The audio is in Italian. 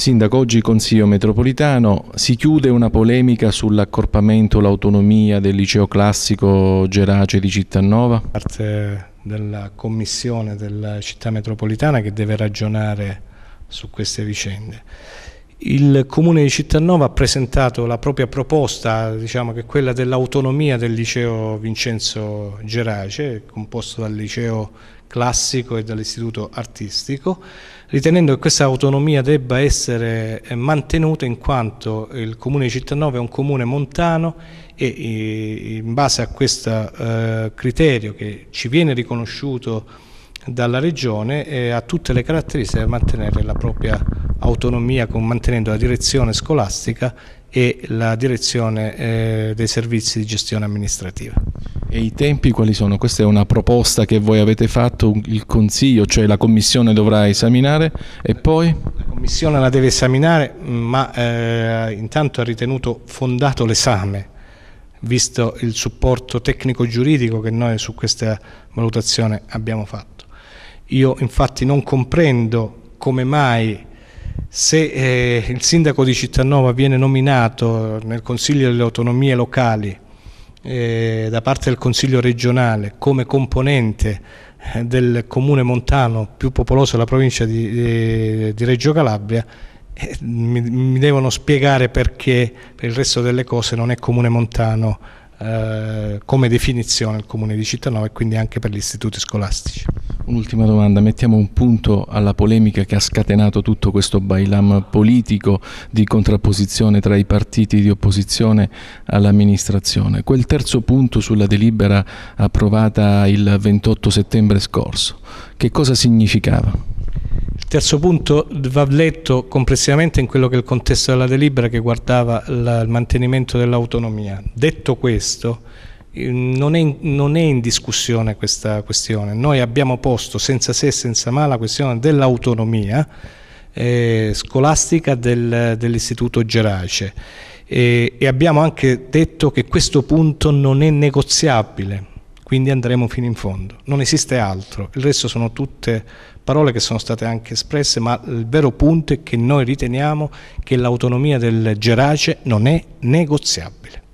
Sindaco, oggi Consiglio metropolitano, si chiude una polemica sull'accorpamento, l'autonomia del liceo classico Gerace di Cittanova? Parte della commissione della città metropolitana che deve ragionare su queste vicende. Il Comune di Cittanova ha presentato la propria proposta, diciamo che è quella dell'autonomia del liceo Vincenzo Gerace, composto dal liceo classico e dall'istituto artistico, ritenendo che questa autonomia debba essere eh, mantenuta in quanto il Comune di Cittanova è un comune montano e eh, in base a questo eh, criterio che ci viene riconosciuto dalla Regione ha tutte le caratteristiche per mantenere la propria autonomia con, mantenendo la direzione scolastica e la direzione eh, dei servizi di gestione amministrativa. E i tempi quali sono? Questa è una proposta che voi avete fatto, il Consiglio, cioè la Commissione dovrà esaminare e poi? La Commissione la deve esaminare, ma eh, intanto ha ritenuto fondato l'esame, visto il supporto tecnico-giuridico che noi su questa valutazione abbiamo fatto. Io infatti non comprendo come mai se eh, il sindaco di Cittanova viene nominato nel Consiglio delle autonomie locali eh, da parte del Consiglio regionale come componente eh, del comune montano più popoloso della provincia di, di, eh, di Reggio Calabria, eh, mi, mi, devono spiegare perché per il resto delle cose non è comune montano come definizione il comune di Cittanova e quindi anche per gli istituti scolastici. Un'ultima domanda, mettiamo un punto alla polemica che ha scatenato tutto questo bailam politico di contrapposizione tra i partiti di opposizione all'amministrazione. Quel terzo punto sulla delibera approvata il 28 settembre scorso, che cosa significava? Il terzo punto va letto complessivamente in quello che è il contesto della delibera che guardava il mantenimento dell'autonomia. Detto questo, Ehm, non è, non è, in discussione questa questione. Noi abbiamo posto senza se e senza ma la questione dell'autonomia eh, scolastica del, dell'istituto Gerace e, e abbiamo anche detto che questo punto non è negoziabile, quindi andremo fino in fondo. Non esiste altro, il resto sono tutte parole che sono state anche espresse, ma il vero punto è che noi riteniamo che l'autonomia del Gerace non è negoziabile.